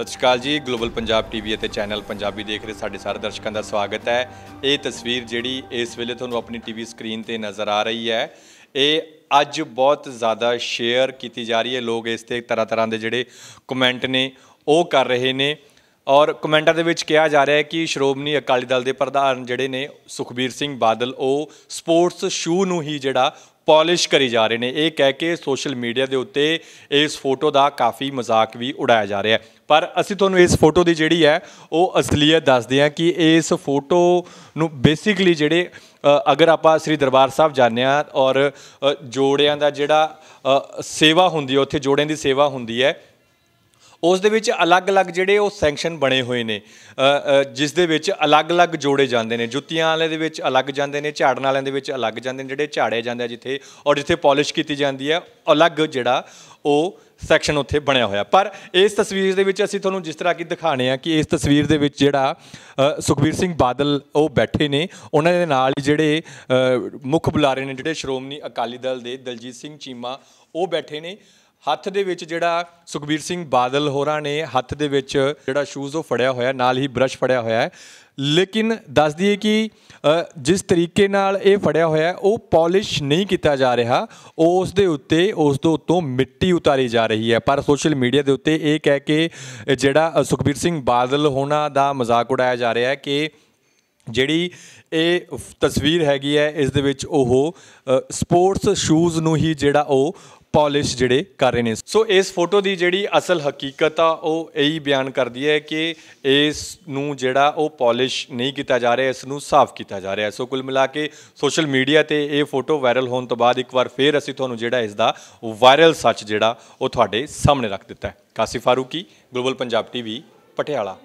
ਸਤਿ ਸ਼੍ਰੀ ਅਕਾਲ ਜੀ ਗਲੋਬਲ ਪੰਜਾਬ ਟੀਵੀ ਅਤੇ ਚੈਨਲ ਪੰਜਾਬੀ ਦੇਖ ਰਹੇ ਸਾਡੇ ਸਾਰੇ ਦਰਸ਼ਕਾਂ ਦਾ ਸਵਾਗਤ ਹੈ ਇਹ ਤਸਵੀਰ ਜਿਹੜੀ ਇਸ ਵੇਲੇ ਤੁਹਾਨੂੰ ਆਪਣੀ ਟੀਵੀ ਸਕਰੀਨ ਤੇ ਨਜ਼ਰ ਆ ਰਹੀ ਹੈ ਇਹ ਅੱਜ ਬਹੁਤ ਜ਼ਿਆਦਾ ਸ਼ੇਅਰ ਕੀਤੀ ਜਾ ਰਹੀ ਹੈ ਲੋਕ ਇਸ ਤੇ ਤਰ੍ਹਾਂ ਤਰ੍ਹਾਂ ਦੇ ਜਿਹੜੇ ਕਮੈਂਟ ਨੇ ਉਹ ਕਰ ਰਹੇ ਨੇ ਔਰ ਕਮੈਂਟਾਂ ਦੇ ਵਿੱਚ ਕਿਹਾ ਜਾ ਰਿਹਾ ਹੈ ਕਿ ਸ਼੍ਰੋਮਣੀ ਅਕਾਲੀ ਦਲ ਦੇ ਪ੍ਰਧਾਨ ਜਿਹੜੇ ਨੇ ਸੁਖਬੀਰ ਸਿੰਘ ਬਾਦਲ ਉਹ ਸਪੋਰਟਸ ਸ਼ੂ ਨੂੰ ਹੀ ਜਿਹੜਾ ਪਾਲਿਸ਼ ਕਰੀ ਜਾ ਰਹੇ ਨੇ ਇਹ ਕਹਿ ਕੇ ਸੋਸ਼ਲ ਮੀਡੀਆ ਦੇ ਉੱਤੇ ਇਸ ਫੋਟੋ ਦਾ ਕਾਫੀ ਮਜ਼ਾਕ ਵੀ ਉਡਾਇਆ ਜਾ ਰਿਹਾ ਪਰ ਅਸੀਂ ਤੁਹਾਨੂੰ ਇਸ ਫੋਟੋ ਦੀ ਜਿਹੜੀ ਹੈ ਉਹ ਅਸਲੀਅਤ ਦੱਸਦੇ ਹਾਂ ਕਿ ਇਸ ਫੋਟੋ ਨੂੰ ਬੇਸਿਕਲੀ ਜਿਹੜੇ ਅਗਰ ਆਪਾਂ ਸ੍ਰੀ ਦਰਬਾਰ ਸਾਹਿਬ ਜਾਂਦੇ ਆ ਔਰ ਜੋੜਿਆਂ ਦਾ ਜਿਹੜਾ ਸੇਵਾ ਹੁੰਦੀ ਹੈ ਉੱਥੇ ਜੋੜਿਆਂ ਦੀ ਸੇਵਾ ਹੁੰਦੀ ਹੈ ਉਸ ਦੇ ਵਿੱਚ ਅਲੱਗ-ਅਲੱਗ ਜਿਹੜੇ ਉਹ ਸੈਂਕਸ਼ਨ ਬਣੇ ਹੋਏ ਨੇ ਜਿਸ ਦੇ ਵਿੱਚ ਅਲੱਗ-ਅਲੱਗ ਜੋੜੇ ਜਾਂਦੇ ਨੇ ਜੁੱਤੀਆਂ ਵਾਲੇ ਦੇ ਵਿੱਚ ਅਲੱਗ ਜਾਂਦੇ ਨੇ ਝਾੜਨ ਵਾਲਿਆਂ ਦੇ ਵਿੱਚ ਅਲੱਗ ਜਾਂਦੇ ਨੇ ਜਿਹੜੇ ਝਾੜੇ ਜਾਂਦੇ ਆ ਜਿੱਥੇ ਔਰ ਜਿੱਥੇ ਪਾਲਿਸ਼ ਕੀਤੀ ਜਾਂਦੀ ਹੈ ਅਲੱਗ ਜਿਹੜਾ ਉਹ ਸੈਕਸ਼ਨ ਉੱਥੇ ਬਣਿਆ ਹੋਇਆ ਪਰ ਇਸ ਤਸਵੀਰ ਦੇ ਵਿੱਚ ਅਸੀਂ ਤੁਹਾਨੂੰ ਜਿਸ ਤਰ੍ਹਾਂ ਕੀ ਦਿਖਾਣੇ ਆ ਕਿ ਇਸ ਤਸਵੀਰ ਦੇ ਵਿੱਚ ਜਿਹੜਾ ਸੁਖਵੀਰ ਸਿੰਘ ਬਾਦਲ ਉਹ ਬੈਠੇ ਨੇ ਉਹਨਾਂ ਦੇ ਨਾਲ ਜਿਹੜੇ ਮੁੱਖ ਬੁਲਾਰੇ ਨੇ ਜਿਹੜੇ ਸ਼੍ਰੋਮਣੀ ਅਕਾਲੀ ਦਲ ਦੇ ਦਲਜੀਤ ਸਿੰਘ ਚੀਮਾ ਉਹ ਬੈਠੇ ਨੇ ਹੱਥ ਦੇ ਵਿੱਚ ਜਿਹੜਾ ਸੁਖਬੀਰ ਸਿੰਘ ਬਾਦਲ ਹੋਰਾਂ ਨੇ ਹੱਥ ਦੇ ਵਿੱਚ ਜਿਹੜਾ ਸ਼ੂਜ਼ ਉਹ ਫੜਿਆ ਹੋਇਆ ਨਾਲ ਹੀ ਬ੍ਰਸ਼ ਫੜਿਆ ਹੋਇਆ ਹੈ ਲੇਕਿਨ ਦੱਸ ਦਈਏ ਕਿ ਜਿਸ ਤਰੀਕੇ ਨਾਲ ਇਹ ਫੜਿਆ ਹੋਇਆ ਉਹ ਪਾਲਿਸ਼ ਨਹੀਂ ਕੀਤਾ ਜਾ ਰਿਹਾ ਉਸ ਦੇ ਉੱਤੇ ਉਸ ਤੋਂ ਉੱਤੋਂ ਮਿੱਟੀ ਉਤਾਰੀ ਜਾ ਰਹੀ ਹੈ ਪਰ ਸੋਸ਼ਲ ਮੀਡੀਆ ਦੇ ਉੱਤੇ ਇਹ ਕਹਿ ਕੇ ਜਿਹੜਾ ਸੁਖਬੀਰ ਸਿੰਘ ਬਾਦਲ ਹੋਣਾ ਦਾ ਮਜ਼ਾਕ ਉਡਾਇਆ ਜਾ ਰਿਹਾ ਹੈ ਕਿ ਜਿਹੜੀ ਇਹ ਤਸਵੀਰ ਹੈਗੀ ਹੈ ਇਸ ਦੇ ਵਿੱਚ ਉਹ ਸਪੋਰਟਸ ਸ਼ੂਜ਼ ਨੂੰ ਹੀ ਜਿਹੜਾ ਉਹ ਪਾਲਿਸ਼ ਜਿਹੜੇ ਕਰ ਰਹੇ ਨੇ ਸੋ ਇਸ ਫੋਟੋ ਦੀ ਜਿਹੜੀ ਅਸਲ ਹਕੀਕਤ ਆ ਉਹ ਇਹੀ ਬਿਆਨ ਕਰਦੀ ਹੈ ਕਿ ਇਸ ਨੂੰ ਜਿਹੜਾ ਉਹ ਪਾਲਿਸ਼ ਨਹੀਂ ਕੀਤਾ ਜਾ ਰਿਹਾ ਇਸ ਨੂੰ ਸਾਫ਼ ਕੀਤਾ ਜਾ ਰਿਹਾ ਸੋ ਕੁੱਲ ਮਿਲਾ ਕੇ ਸੋਸ਼ਲ ਮੀਡੀਆ ਤੇ ਇਹ ਫੋਟੋ ਵਾਇਰਲ ਹੋਣ ਤੋਂ ਬਾਅਦ ਇੱਕ ਵਾਰ ਫੇਰ ਅਸੀਂ ਤੁਹਾਨੂੰ ਜਿਹੜਾ ਇਸ ਦਾ ਵਾਇਰਲ ਸੱਚ ਜਿਹੜਾ ਉਹ ਤੁਹਾਡੇ ਸਾਹਮਣੇ ਰੱਖ ਦਿੱਤਾ ਹੈ ਕਾਸਿਫ ਫਾਰੂਕੀ ਗਲੋਬਲ ਪੰਜਾਬ ਟੀਵੀ ਪਟਿਆਲਾ